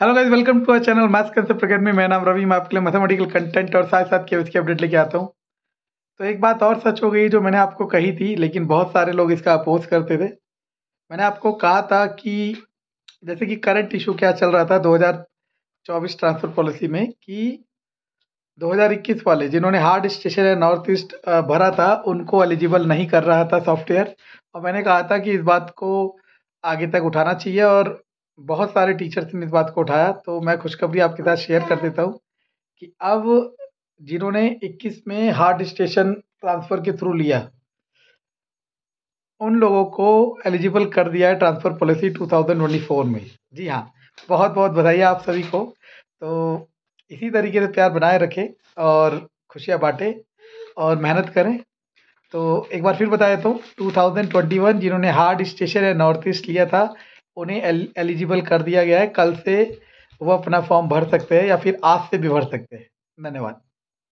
hello guys welcome to our channel maths concept academy मैं नाम रवि मैं आपके लिए मैथमेटिकल कंटेंट और साथ साथ के उसके अपडेट लेके आता हूँ तो एक बात और सच हो गई जो मैंने आपको कही थी लेकिन बहुत सारे लोग इसका अपोज करते थे मैंने आपको कहा था कि जैसे कि करंट इशू क्या चल रहा था 2024 ट्रांसफर पॉलिसी में कि 2021 वाले जिन्होंने हार्ड स्टेशन या नॉर्थ ईस्ट भरा था उनको एलिजिबल नहीं कर रहा था सॉफ्टवेयर और मैंने कहा था कि इस बात को आगे तक उठाना चाहिए और बहुत सारे टीचर्स ने इस बात को उठाया तो मैं खुशखबरी आपके साथ शेयर कर देता हूँ कि अब जिन्होंने 21 में हार्ट स्टेशन ट्रांसफ़र के थ्रू लिया उन लोगों को एलिजिबल कर दिया है ट्रांसफ़र पॉलिसी 2024 में जी हाँ बहुत बहुत बधाई आप सभी को तो इसी तरीके से प्यार बनाए रखें और खुशियाँ बांटे और मेहनत करें तो एक बार फिर बताया तो 2021 जिन्होंने हार्ड स्टेशन या नॉर्थ ईस्ट लिया था उन्हें एलिजिबल कर दिया गया है कल से वो अपना फॉर्म भर सकते हैं या फिर आज से भी भर सकते हैं धन्यवाद